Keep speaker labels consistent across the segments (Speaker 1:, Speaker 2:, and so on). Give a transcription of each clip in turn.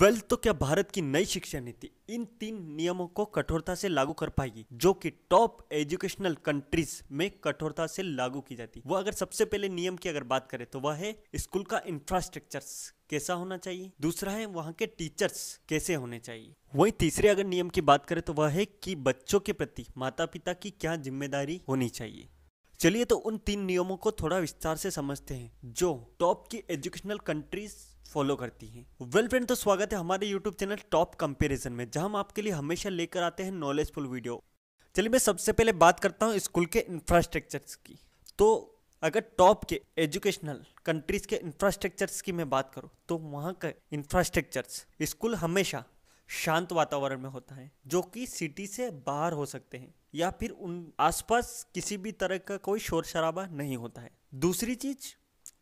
Speaker 1: wealth तो क्या भारत की नई शिक्षा नीति इन तीन नियमों को कठोरता से लागू कर पाएगी जो कि टॉप एजुकेशनल कंट्रीज में कठोरता से लागू की जाती वो अगर सबसे पहले नियम की अगर बात करें तो वह है स्कूल का इंफ्रास्ट्रक्चर कैसा होना चाहिए दूसरा है वहाँ के टीचर्स कैसे होने चाहिए वही तीसरे अगर नियम की बात करें तो वह है कि बच्चों के प्रति माता पिता की क्या जिम्मेदारी होनी चाहिए चलिए तो उन तीन नियमों को थोड़ा विस्तार से समझते हैं जो टॉप की एजुकेशनल कंट्रीज फॉलो करती हैं वेल फ्रेंड तो स्वागत है हमारे यूट्यूब चैनल टॉप कंपेरिजन में जहाँ हम आपके लिए हमेशा लेकर आते हैं नॉलेजफुल वीडियो चलिए मैं सबसे पहले बात करता हूँ स्कूल के इंफ्रास्ट्रक्चर्स की तो अगर टॉप के एजुकेशनल कंट्रीज के इंफ्रास्ट्रक्चर्स की मैं बात करूँ तो वहाँ का इंफ्रास्ट्रक्चर्स स्कूल हमेशा शांत वातावरण में होता है जो कि सिटी से बाहर हो सकते हैं या फिर उन आसपास किसी भी तरह का कोई शोर शराबा नहीं होता है दूसरी चीज़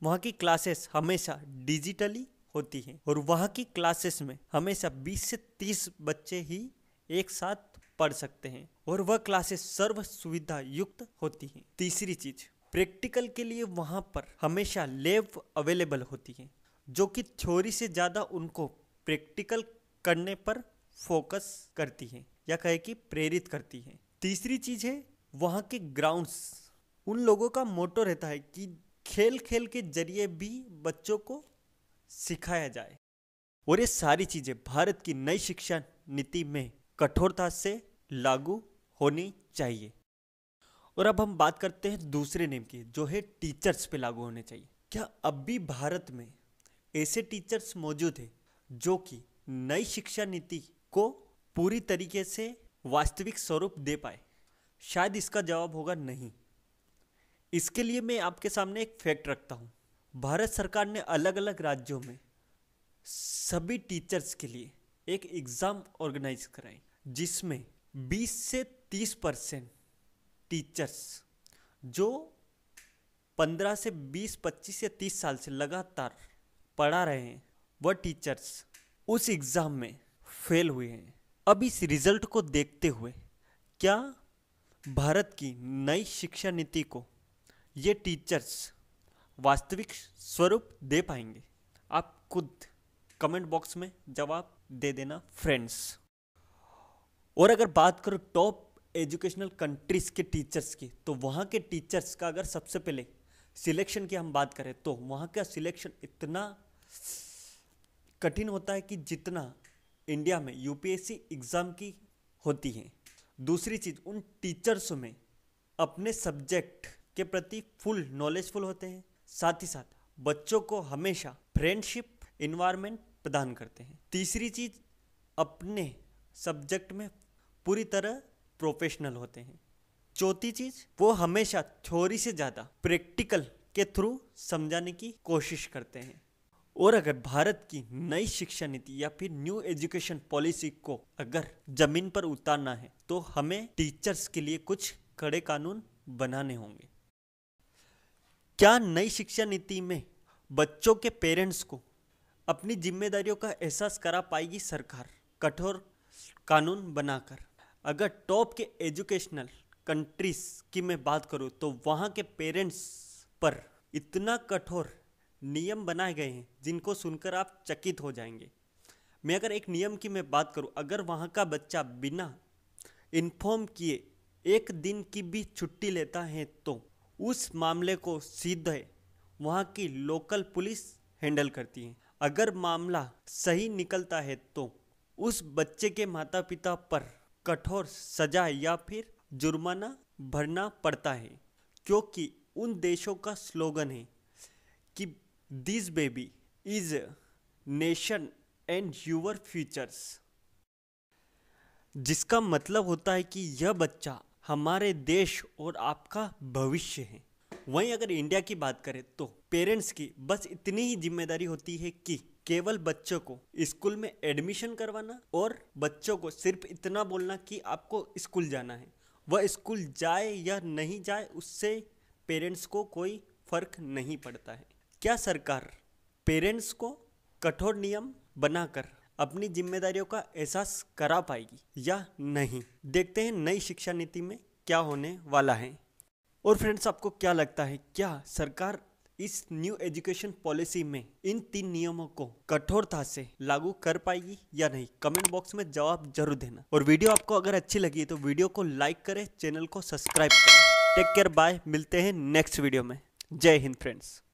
Speaker 1: वहाँ की क्लासेस हमेशा डिजिटली होती हैं और वहाँ की क्लासेस में हमेशा 20 से 30 बच्चे ही एक साथ पढ़ सकते हैं और वह क्लासेस सर्व सुविधा युक्त होती हैं तीसरी चीज प्रैक्टिकल के लिए वहाँ पर हमेशा लैब अवेलेबल होती है जो कि थ्योरी से ज़्यादा उनको प्रैक्टिकल करने पर फोकस करती है या कहे कि प्रेरित करती है तीसरी चीज़ है वहाँ के ग्राउंड्स उन लोगों का मोटो रहता है कि खेल खेल के जरिए भी बच्चों को सिखाया जाए और ये सारी चीज़ें भारत की नई शिक्षा नीति में कठोरता से लागू होनी चाहिए और अब हम बात करते हैं दूसरे नियम की जो है टीचर्स पे लागू होने चाहिए क्या अब भी भारत में ऐसे टीचर्स मौजूद हैं जो कि नई शिक्षा नीति को पूरी तरीके से वास्तविक स्वरूप दे पाए शायद इसका जवाब होगा नहीं इसके लिए मैं आपके सामने एक फैक्ट रखता हूँ भारत सरकार ने अलग अलग राज्यों में सभी टीचर्स के लिए एक एग्ज़ाम ऑर्गेनाइज कराई जिसमें 20 से 30 परसेंट टीचर्स जो 15 से 20, 25 से 30 साल से लगातार पढ़ा रहे हैं वह टीचर्स उस एग्ज़ाम में फेल हुए हैं अब इस रिज़ल्ट को देखते हुए क्या भारत की नई शिक्षा नीति को ये टीचर्स वास्तविक स्वरूप दे पाएंगे आप खुद कमेंट बॉक्स में जवाब दे देना फ्रेंड्स और अगर बात करो टॉप एजुकेशनल कंट्रीज़ के टीचर्स की तो वहाँ के टीचर्स का अगर सबसे पहले सिलेक्शन की हम बात करें तो वहाँ का सिलेक्शन इतना कठिन होता है कि जितना इंडिया में यूपीएससी एग्ज़ाम की होती है दूसरी चीज़ उन टीचर्स में अपने सब्जेक्ट के प्रति फुल नॉलेजफुल होते हैं साथ ही साथ बच्चों को हमेशा फ्रेंडशिप इन्वायरमेंट प्रदान करते हैं तीसरी चीज अपने सब्जेक्ट में पूरी तरह प्रोफेशनल होते हैं चौथी चीज वो हमेशा थ्योरी से ज़्यादा प्रैक्टिकल के थ्रू समझाने की कोशिश करते हैं और अगर भारत की नई शिक्षा नीति या फिर न्यू एजुकेशन पॉलिसी को अगर जमीन पर उतारना है तो हमें टीचर्स के लिए कुछ कड़े कानून बनाने होंगे क्या नई शिक्षा नीति में बच्चों के पेरेंट्स को अपनी जिम्मेदारियों का एहसास करा पाएगी सरकार कठोर कानून बनाकर अगर टॉप के एजुकेशनल कंट्रीज की मैं बात करूँ तो वहाँ के पेरेंट्स पर इतना कठोर नियम बनाए गए हैं जिनको सुनकर आप चकित हो जाएंगे मैं अगर एक नियम की मैं बात करूँ अगर वहाँ का बच्चा बिना इन्फॉर्म किए एक दिन की भी छुट्टी लेता है तो उस मामले को सीधे वहाँ की लोकल पुलिस हैंडल करती है अगर मामला सही निकलता है तो उस बच्चे के माता पिता पर कठोर सजा या फिर जुर्माना भरना पड़ता है क्योंकि उन देशों का स्लोगन है कि this baby is nation and your futures जिसका मतलब होता है कि यह बच्चा हमारे देश और आपका भविष्य है वहीं अगर इंडिया की बात करें तो पेरेंट्स की बस इतनी ही जिम्मेदारी होती है कि केवल बच्चों को स्कूल में एडमिशन करवाना और बच्चों को सिर्फ इतना बोलना कि आपको स्कूल जाना है वह स्कूल जाए या नहीं जाए उससे पेरेंट्स को कोई फर्क नहीं पड़ता है क्या सरकार पेरेंट्स को कठोर नियम बनाकर अपनी जिम्मेदारियों का एहसास करा पाएगी या नहीं देखते हैं नई शिक्षा नीति में क्या होने वाला है और फ्रेंड्स आपको क्या लगता है क्या सरकार इस न्यू एजुकेशन पॉलिसी में इन तीन नियमों को कठोरता से लागू कर पाएगी या नहीं कमेंट बॉक्स में जवाब जरूर देना और वीडियो आपको अगर अच्छी लगी तो वीडियो को लाइक करें चैनल को सब्सक्राइब करें टेक केयर बाय मिलते हैं नेक्स्ट वीडियो में जय हिंद फ्रेंड्स